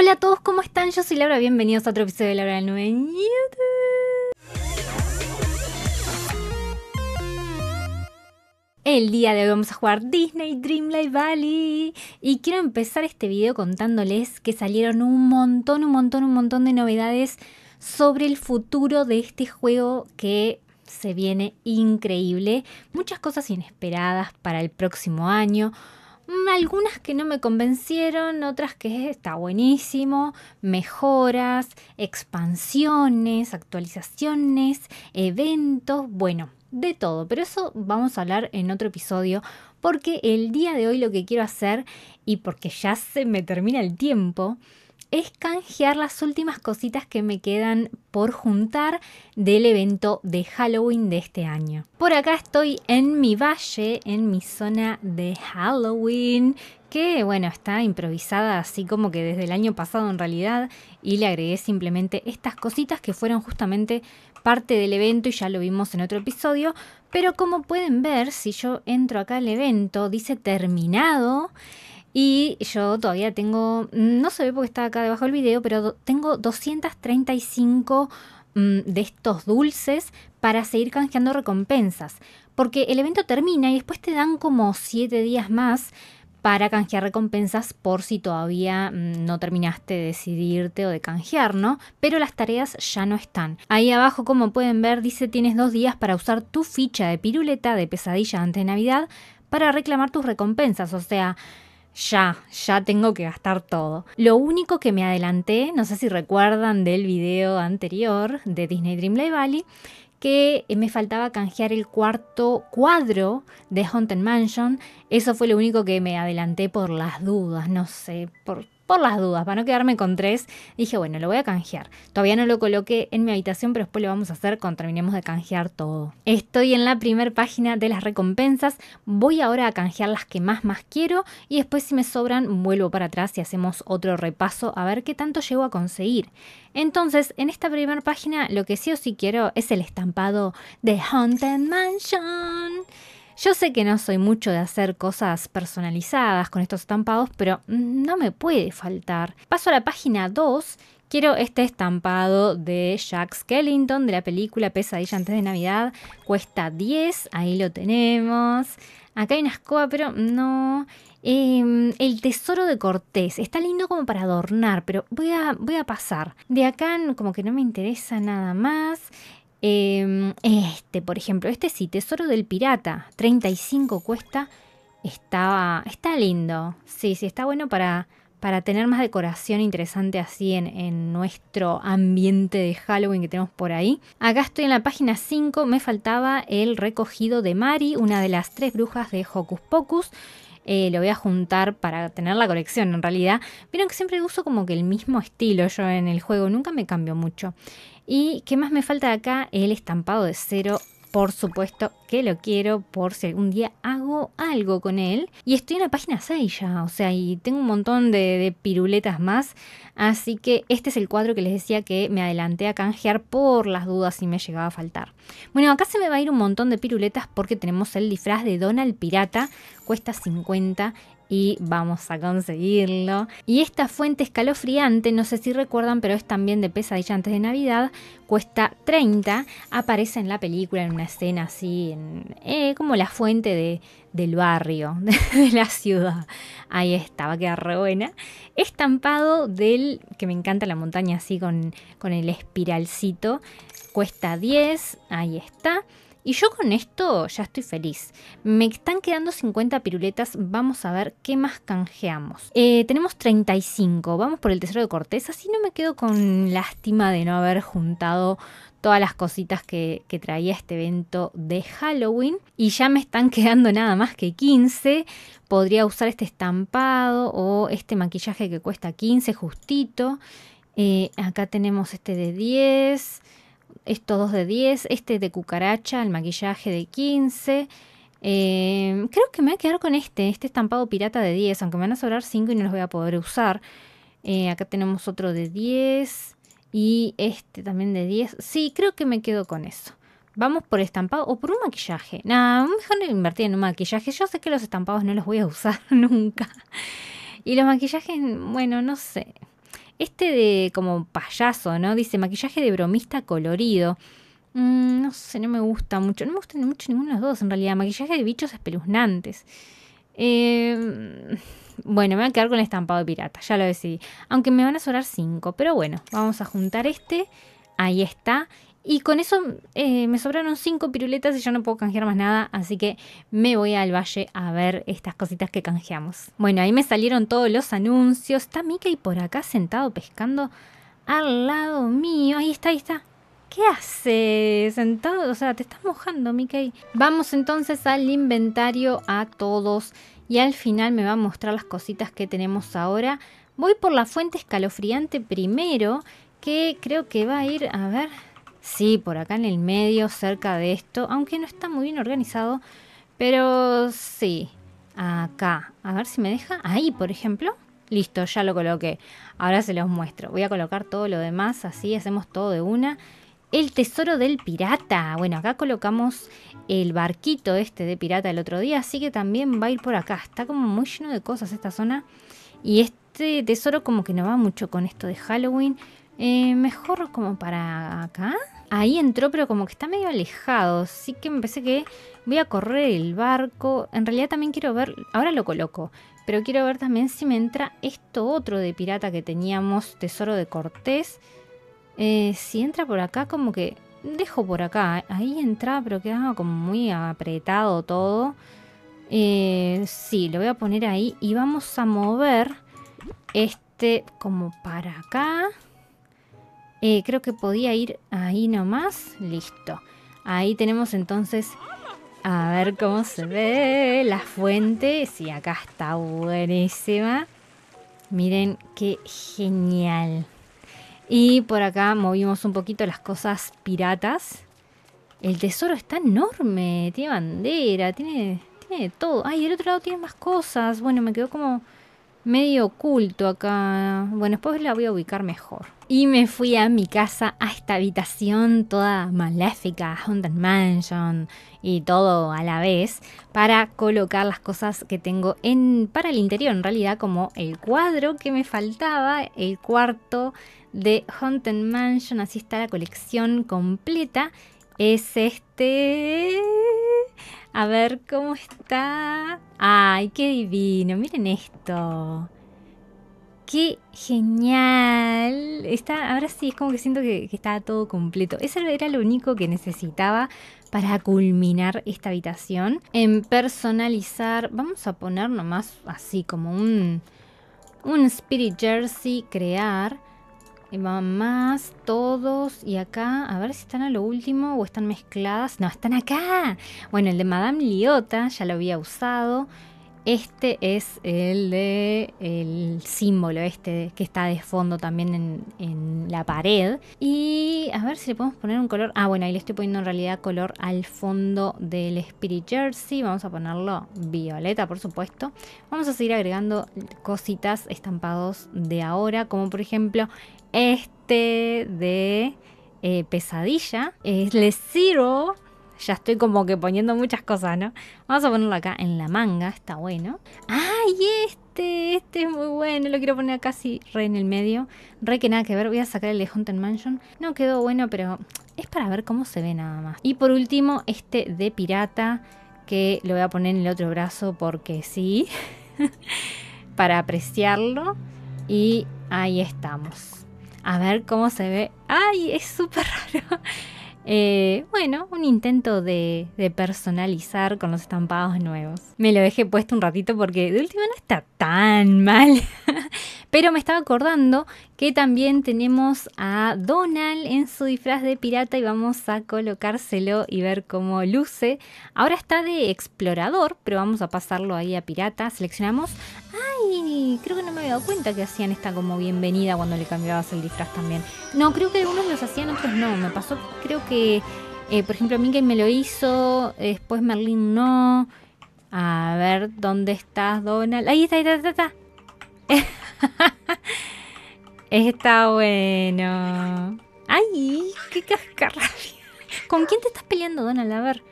Hola a todos, ¿cómo están? Yo soy Laura, bienvenidos a otro episodio de Laura del 9 en El día de hoy vamos a jugar Disney Dreamlight Valley y quiero empezar este video contándoles que salieron un montón, un montón, un montón de novedades sobre el futuro de este juego que se viene increíble. Muchas cosas inesperadas para el próximo año, Mm, algunas que no me convencieron, otras que está buenísimo, mejoras, expansiones, actualizaciones, eventos, bueno, de todo, pero eso vamos a hablar en otro episodio porque el día de hoy lo que quiero hacer y porque ya se me termina el tiempo, es canjear las últimas cositas que me quedan por juntar del evento de Halloween de este año. Por acá estoy en mi valle, en mi zona de Halloween, que bueno, está improvisada así como que desde el año pasado en realidad y le agregué simplemente estas cositas que fueron justamente parte del evento y ya lo vimos en otro episodio, pero como pueden ver, si yo entro acá al evento, dice terminado y yo todavía tengo, mm, no se ve porque está acá debajo del video, pero tengo 235 mm, de estos dulces para seguir canjeando recompensas. Porque el evento termina y después te dan como 7 días más para canjear recompensas por si todavía mm, no terminaste de decidirte o de canjear, ¿no? Pero las tareas ya no están. Ahí abajo, como pueden ver, dice tienes dos días para usar tu ficha de piruleta de pesadilla antes de Navidad para reclamar tus recompensas. O sea, ya, ya tengo que gastar todo. Lo único que me adelanté, no sé si recuerdan del video anterior de Disney Dreamlight Valley, que me faltaba canjear el cuarto cuadro de Haunted Mansion. Eso fue lo único que me adelanté por las dudas, no sé, por, por las dudas, para no quedarme con tres, dije, bueno, lo voy a canjear. Todavía no lo coloqué en mi habitación, pero después lo vamos a hacer cuando terminemos de canjear todo. Estoy en la primera página de las recompensas, voy ahora a canjear las que más más quiero y después si me sobran vuelvo para atrás y hacemos otro repaso a ver qué tanto llego a conseguir. Entonces, en esta primera página lo que sí o sí quiero es el estampado de Haunted Mansion. Yo sé que no soy mucho de hacer cosas personalizadas con estos estampados, pero no me puede faltar. Paso a la página 2. Quiero este estampado de Jack Skellington de la película Pesadilla antes de Navidad. Cuesta 10, ahí lo tenemos. Acá hay una escoba, pero no. Em, el tesoro de Cortés. Está lindo como para adornar, pero voy a, voy a pasar. De acá como que no me interesa nada más. Em, este, por ejemplo, este sí, Tesoro del Pirata, 35 cuesta. Está, está lindo. Sí, sí, está bueno para, para tener más decoración interesante así en, nuestro ambiente de Halloween que tenemos por ahí. Acá estoy en la página 5, me faltaba el recogido de Mari, una de las tres brujas de Hocus Pocus. Eh, lo voy a juntar para tener la colección en realidad. Vieron que siempre uso como que el mismo estilo yo en el juego, nunca me cambio mucho. ¿Y qué más me falta de acá? El estampado de cero por supuesto que lo quiero por si algún día hago algo con él. Y estoy en la página 6 ya, o sea, y tengo un montón de, piruletas más. Así que este es el cuadro que les decía que me adelanté a canjear por las dudas si me llegaba a faltar. Bueno, acá se me va a ir un montón de piruletas porque tenemos el disfraz de Donald Pirata, cuesta 50 y vamos a conseguirlo. Y esta fuente escalofriante, no sé si recuerdan, pero es también de pesadilla antes de Navidad, cuesta 30, aparece en la película en una escena así, eh, como la fuente del barrio, de la ciudad. Ahí está, va a quedar re buena. Estampado del, que me encanta la montaña así con, con el espiralcito, cuesta 10, ahí está. Y yo con esto ya estoy feliz. Me están quedando 50 piruletas, vamos a ver qué más canjeamos. Eh, tenemos 35, vamos por el tesoro de corteza, así no me quedo con lástima de no haber juntado todas las cositas que, traía este evento de Halloween. Y ya me están quedando nada más que 15. Podría usar este estampado o este maquillaje que cuesta 15 justito. Eh, acá tenemos este de 10 estos dos de 10, este de cucaracha, el maquillaje de 15. Eh, creo que me voy a quedar con este, este estampado pirata de 10, aunque me van a sobrar 5 y no los voy a poder usar. Eh, acá tenemos otro de 10 y este también de 10. Sí, creo que me quedo con eso. Vamos por estampado o por un maquillaje. Nada, mejor invertir en un maquillaje. Yo sé que los estampados no los voy a usar nunca. Y los maquillajes, bueno, no sé. Este de como payaso, ¿no? Dice maquillaje de bromista colorido. Mm, no sé, no me gusta mucho. No me gustan mucho ninguno de los dos, en realidad. Maquillaje de bichos espeluznantes. Em, bueno, me voy a quedar con el estampado de pirata, ya lo decidí. Aunque me van a sobrar cinco, pero bueno, vamos a juntar este. Ahí está. Y con eso eh, me sobraron cinco piruletas y yo no puedo canjear más nada, así que me voy al valle a ver estas cositas que canjeamos. Bueno, ahí me salieron todos los anuncios. Está Mickey por acá sentado pescando al lado mío. Ahí está, ahí está. ¿Qué haces? Sentado, o sea, te estás mojando, Mickey. Vamos entonces al inventario a todos y al final me va a mostrar las cositas que tenemos ahora. Voy por la fuente escalofriante primero, que creo que va a ir, a ver, Sí, por acá en el medio, cerca de esto, aunque no está muy bien organizado, pero sí, acá. A ver si me deja. Ahí, por ejemplo. Listo, ya lo coloqué. Ahora se los muestro. Voy a colocar todo lo demás, así hacemos todo de una. El tesoro del pirata. Bueno, acá colocamos el barquito este de pirata el otro día, así que también va a ir por acá. Está como muy lleno de cosas esta zona. Y este tesoro como que no va mucho con esto de Halloween. Eh, mejor como para acá. Ahí entró, pero como que está medio alejado. Así que me parece que voy a correr el barco. En realidad también quiero ver. Ahora lo coloco. Pero quiero ver también si me entra esto otro de pirata que teníamos, Tesoro de Cortés. Eh, si entra por acá, como que dejo por acá. Ahí entra, pero quedaba como muy apretado todo. Eh, sí, lo voy a poner ahí. Y vamos a mover este como para acá. Eh, creo que podía ir ahí nomás. Listo. Ahí tenemos entonces, a ver cómo se ve la fuente. Sí, acá está buenísima. Miren qué genial. Y por acá movimos un poquito las cosas piratas. El tesoro está enorme. Tiene bandera, tiene, todo. Ay, del otro lado tiene más cosas. Bueno, me quedó como medio oculto acá. Bueno, después la voy a ubicar mejor. Y me fui a mi casa, a esta habitación toda maléfica, Haunted Mansion y todo a la vez, para colocar las cosas que tengo en, para el interior, en realidad, como el cuadro que me faltaba, el cuarto de Haunted Mansion. Así está la colección completa. Es este a ver cómo está. ¡Ay, qué divino! Miren esto. ¡Qué genial! Está, ahora sí, es como que siento que, está todo completo. Eso era lo único que necesitaba para culminar esta habitación. En personalizar, vamos a poner nomás así como un, un Spirit Jersey, crear. Mamás, todos y acá, a ver si están a lo último o están mezcladas. No, están acá. Bueno, el de Madame Liota ya lo había usado. Este es el de el símbolo este que está de fondo también en, la pared. Y a ver si le podemos poner un color. Ah, bueno, ahí le estoy poniendo en realidad color al fondo del Spirit Jersey. Vamos a ponerlo violeta, por supuesto. Vamos a seguir agregando cositas estampados de ahora, como por ejemplo este de eh, Pesadilla. Es Le Zero ya estoy como que poniendo muchas cosas, ¿no? Vamos a ponerlo acá en la manga, está bueno. ¡Ay, este! Este es muy bueno, lo quiero poner acá así, re en el medio. Re que nada que ver, voy a sacar el de Haunted Mansion. No quedó bueno, pero es para ver cómo se ve nada más. Y por último, este de pirata, que lo voy a poner en el otro brazo porque sí, para apreciarlo. Y ahí estamos. A ver cómo se ve. ¡Ay, es súper raro! Eh, bueno, un intento de, de, personalizar con los estampados nuevos. Me lo dejé puesto un ratito porque de última no está tan mal. Pero me estaba acordando que también tenemos a Donald en su disfraz de pirata y vamos a colocárselo y ver cómo luce. Ahora está de explorador, pero vamos a pasarlo ahí a pirata. Seleccionamos Ay, creo que no me había dado cuenta que hacían esta como bienvenida cuando le cambiabas el disfraz también. No, creo que algunos los hacían, otros no. Me pasó, creo que, eh, por ejemplo, Mickey me lo hizo, después Merlin no. A ver, ¿dónde estás, Donald? Ahí está, ahí está, está, está. está bueno. Ay, qué cascarra! ¿Con quién te estás peleando, Donald? A ver.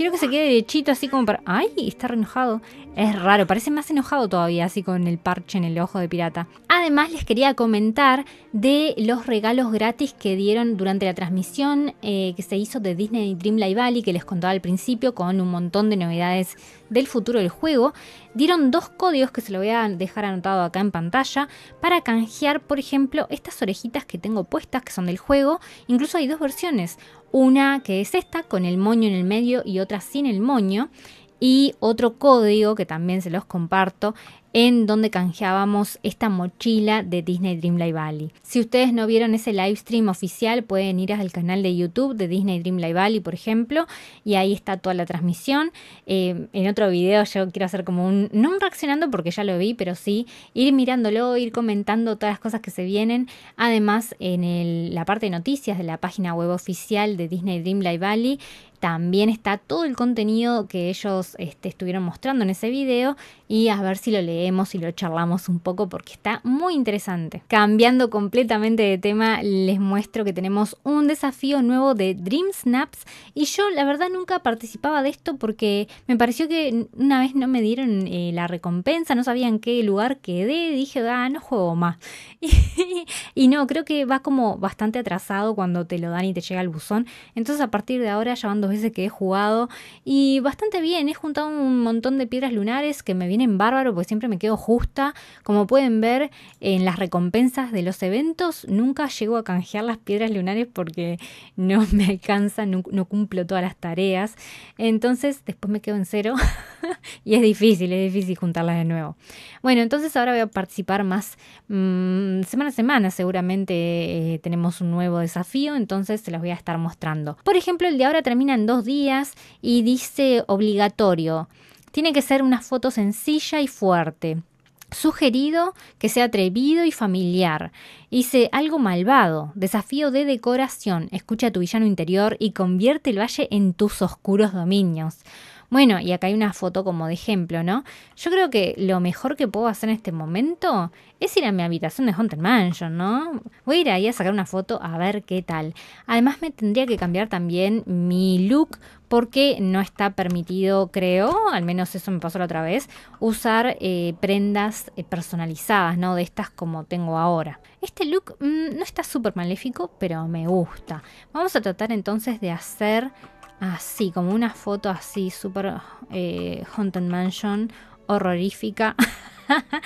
Quiero que se quede derechito así como para... ¡Ay! Está re enojado. Es raro, parece más enojado todavía así con el parche en el ojo de pirata. Además les quería comentar de los regalos gratis que dieron durante la transmisión eh, que se hizo de Disney Dream Live Valley que les contaba al principio con un montón de novedades del futuro del juego. Dieron dos códigos que se lo voy a dejar anotado acá en pantalla para canjear por ejemplo estas orejitas que tengo puestas que son del juego. Incluso hay dos versiones una que es esta, con el moño en el medio y otra sin el moño. Y otro código que también se los comparto en donde canjeábamos esta mochila de Disney Dreamlight Valley. Si ustedes no vieron ese live stream oficial, pueden ir al canal de YouTube de Disney Dreamlight Valley, por ejemplo, y ahí está toda la transmisión. Eh, en otro video yo quiero hacer como un, no un reaccionando porque ya lo vi, pero sí ir mirándolo, ir comentando todas las cosas que se vienen. Además, en la parte de noticias de la página web oficial de Disney Dreamlight Valley, también está todo el contenido que ellos este, estuvieron mostrando en ese video y a ver si lo leemos y lo charlamos un poco porque está muy interesante. Cambiando completamente de tema, les muestro que tenemos un desafío nuevo de Dream Snaps y yo la verdad nunca participaba de esto porque me pareció que una vez no me dieron eh, la recompensa, no sabían qué lugar quedé, dije, ah, no juego más. Y, y no, creo que va como bastante atrasado cuando te lo dan y te llega el buzón. Entonces a partir de ahora ya van dos veces que he jugado y bastante bien, he juntado un montón de piedras lunares que me vienen bárbaro porque siempre me quedo justa. Como pueden ver en las recompensas de los eventos, nunca llego a canjear las piedras lunares porque no me alcanza, no, cumplo todas las tareas. Entonces después me quedo en cero y es difícil, es difícil juntarlas de nuevo. Bueno, entonces ahora voy a participar más mm, semana a semana, seguramente eh, tenemos un nuevo desafío, entonces se las voy a estar mostrando. Por ejemplo, el de ahora termina dos días y dice obligatorio. Tiene que ser una foto sencilla y fuerte. Sugerido que sea atrevido y familiar. hice algo malvado, desafío de decoración. Escucha tu villano interior y convierte el valle en tus oscuros dominios. Bueno, y acá hay una foto como de ejemplo, ¿no? Yo creo que lo mejor que puedo hacer en este momento es ir a mi habitación de Haunted Mansion, ¿no? Voy a ir ahí a sacar una foto a ver qué tal. Además me tendría que cambiar también mi look porque no está permitido, creo, al menos eso me pasó la otra vez, usar eh, prendas eh, personalizadas, ¿no? De estas como tengo ahora. Este look mm, no está súper maléfico, pero me gusta. Vamos a tratar entonces de hacer así, como una foto así, súper eh, Haunted Mansion, horrorífica,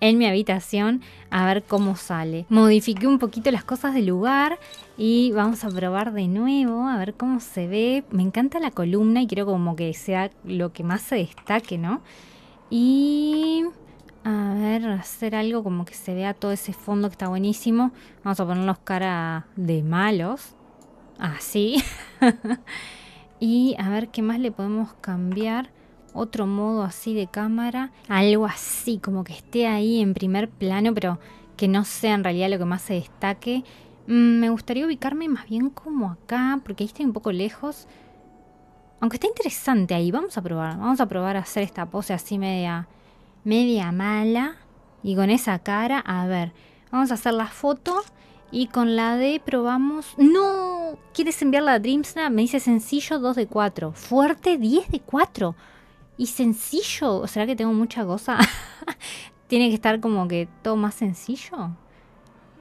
en mi habitación, a ver cómo sale. Modifiqué un poquito las cosas del lugar y vamos a probar de nuevo, a ver cómo se ve. Me encanta la columna y quiero como que sea lo que más se destaque, ¿no? Y... A ver, hacer algo como que se vea todo ese fondo que está buenísimo. Vamos a ponernos cara de malos. Así. Y a ver qué más le podemos cambiar. Otro modo así de cámara. Algo así, como que esté ahí en primer plano, pero que no sea en realidad lo que más se destaque. Mm, me gustaría ubicarme más bien como acá, porque ahí estoy un poco lejos. Aunque está interesante ahí, vamos a probar. Vamos a probar a hacer esta pose así media, media mala. Y con esa cara, a ver, vamos a hacer la foto y con la D probamos. ¡No! ¿Quieres enviarla a Dreamsna. Me dice sencillo 2 de 4. Fuerte 10 de 4. Y sencillo. ¿O ¿Será que tengo mucha cosa? Tiene que estar como que todo más sencillo.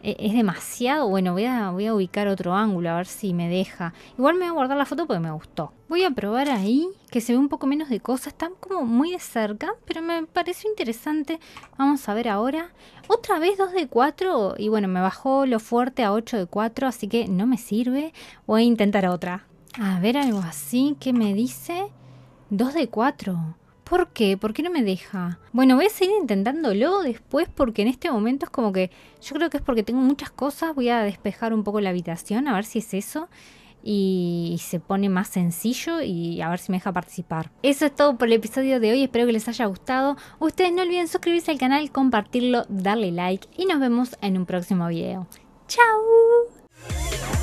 E-, es demasiado. Bueno, voy a, voy a ubicar otro ángulo a ver si me deja. Igual me voy a guardar la foto porque me gustó. Voy a probar ahí, que se ve un poco menos de cosas. Están como muy de cerca, pero me pareció interesante. Vamos a ver ahora. Otra vez 2 de 4 y bueno, me bajó lo fuerte a 8 de 4, así que no me sirve. Voy a intentar otra. A ver, algo así. ¿Qué me dice? 2 de 4. ¿Por qué? ¿Por qué no me deja? Bueno, voy a seguir intentándolo después porque en este momento es como que yo creo que es porque tengo muchas cosas. Voy a despejar un poco la habitación a ver si es eso y se pone más sencillo y a ver si me deja participar. Eso es todo por el episodio de hoy, espero que les haya gustado. Ustedes no olviden suscribirse al canal, compartirlo, darle like y nos vemos en un próximo video. ¡Chao!